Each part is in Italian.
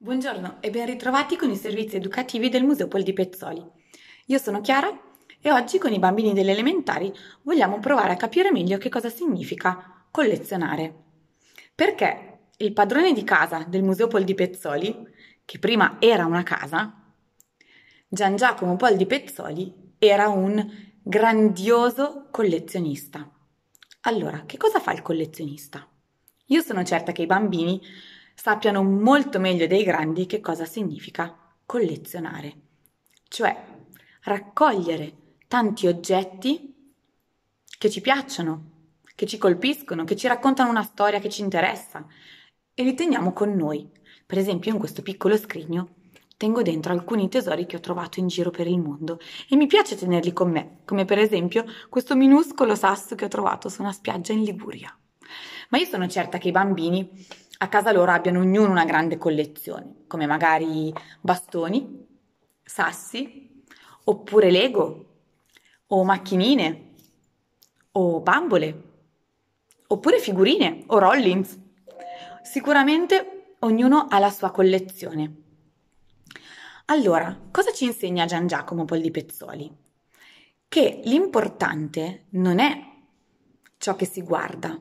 Buongiorno e ben ritrovati con i servizi educativi del Museo Pol di Pezzoli. Io sono Chiara e oggi con i bambini delle elementari vogliamo provare a capire meglio che cosa significa collezionare. Perché il padrone di casa del Museo Pol di Pezzoli, che prima era una casa, Gian Giacomo Pol di Pezzoli era un grandioso collezionista. Allora, che cosa fa il collezionista? Io sono certa che i bambini sappiano molto meglio dei grandi che cosa significa collezionare, cioè raccogliere tanti oggetti che ci piacciono, che ci colpiscono, che ci raccontano una storia che ci interessa e li teniamo con noi. Per esempio, in questo piccolo scrigno tengo dentro alcuni tesori che ho trovato in giro per il mondo e mi piace tenerli con me, come per esempio questo minuscolo sasso che ho trovato su una spiaggia in Liguria. Ma io sono certa che i bambini a casa loro abbiano ognuno una grande collezione, come magari bastoni, sassi, oppure Lego, o macchinine, o bambole, oppure figurine, o Rollins. Sicuramente ognuno ha la sua collezione. Allora, cosa ci insegna Gian Giacomo Poldi Pezzoli? Che l'importante non è ciò che si guarda,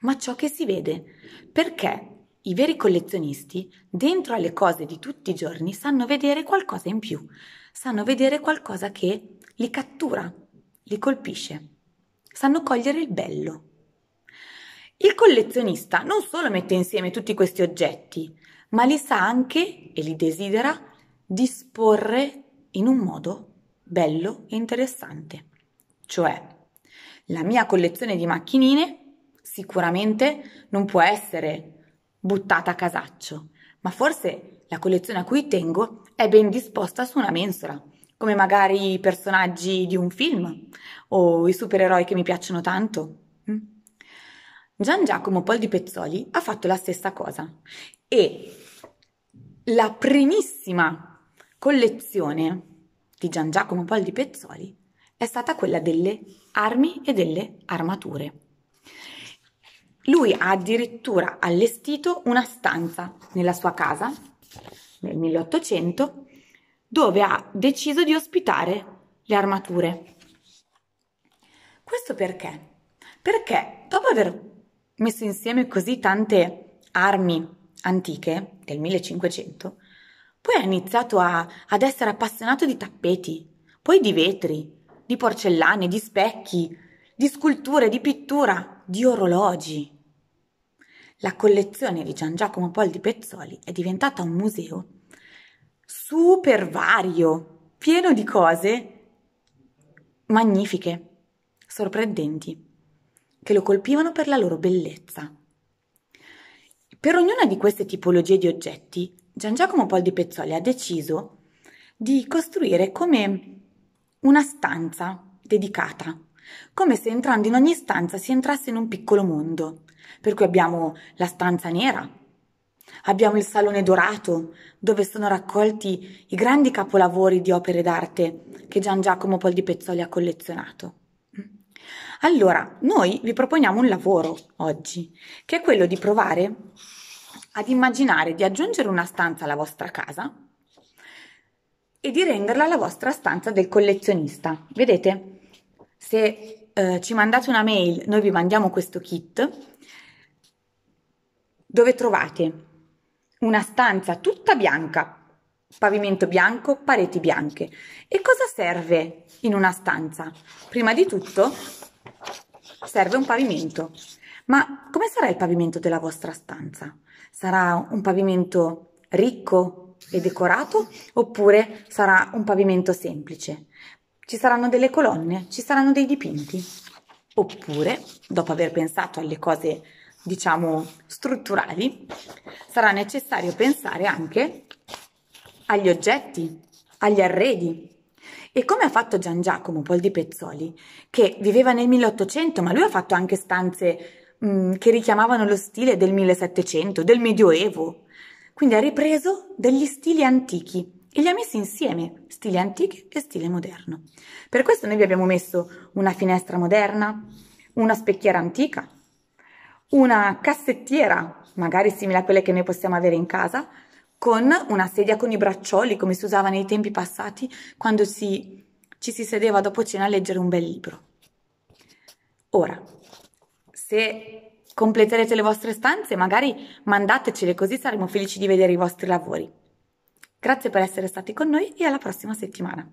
ma ciò che si vede, perché i veri collezionisti, dentro alle cose di tutti i giorni, sanno vedere qualcosa in più, sanno vedere qualcosa che li cattura, li colpisce, sanno cogliere il bello. Il collezionista non solo mette insieme tutti questi oggetti, ma li sa anche e li desidera disporre in un modo bello e interessante. Cioè, la mia collezione di macchinine sicuramente non può essere buttata a casaccio, ma forse la collezione a cui tengo è ben disposta su una mensola, come magari i personaggi di un film o i supereroi che mi piacciono tanto. Mm? Gian Giacomo Pol di Pezzoli ha fatto la stessa cosa e la primissima collezione di Gian Giacomo Pol di Pezzoli è stata quella delle armi e delle armature. Lui ha addirittura allestito una stanza nella sua casa nel 1800 dove ha deciso di ospitare le armature. Questo perché? Perché dopo aver messo insieme così tante armi antiche del 1500, poi ha iniziato a, ad essere appassionato di tappeti, poi di vetri, di porcellane, di specchi, di sculture, di pittura, di orologi la collezione di Gian Giacomo Poldi Pezzoli è diventata un museo super vario, pieno di cose magnifiche, sorprendenti, che lo colpivano per la loro bellezza. Per ognuna di queste tipologie di oggetti, Gian Giacomo Poldi Pezzoli ha deciso di costruire come una stanza dedicata, come se entrando in ogni stanza si entrasse in un piccolo mondo, per cui abbiamo la stanza nera, abbiamo il salone dorato, dove sono raccolti i grandi capolavori di opere d'arte che Gian Giacomo Pol di Pezzoli ha collezionato. Allora, noi vi proponiamo un lavoro oggi, che è quello di provare ad immaginare di aggiungere una stanza alla vostra casa e di renderla la vostra stanza del collezionista. Vedete? Se eh, ci mandate una mail, noi vi mandiamo questo kit dove trovate una stanza tutta bianca, pavimento bianco, pareti bianche. E cosa serve in una stanza? Prima di tutto serve un pavimento. Ma come sarà il pavimento della vostra stanza? Sarà un pavimento ricco e decorato oppure sarà un pavimento semplice? ci saranno delle colonne, ci saranno dei dipinti. Oppure, dopo aver pensato alle cose, diciamo, strutturali, sarà necessario pensare anche agli oggetti, agli arredi. E come ha fatto Gian Giacomo Poldi Pezzoli, che viveva nel 1800, ma lui ha fatto anche stanze mh, mm, che richiamavano lo stile del 1700, del Medioevo. Quindi ha ripreso degli stili antichi e li ha messi insieme, stile antico e stile moderno. Per questo noi vi abbiamo messo una finestra moderna, una specchiera antica, una cassettiera, magari simile a quelle che noi possiamo avere in casa, con una sedia con i braccioli, come si usava nei tempi passati, quando si, ci si sedeva dopo cena a leggere un bel libro. Ora, se completerete le vostre stanze, magari mandatecele così saremo felici di vedere i vostri lavori. Grazie per essere stati con noi e alla prossima settimana.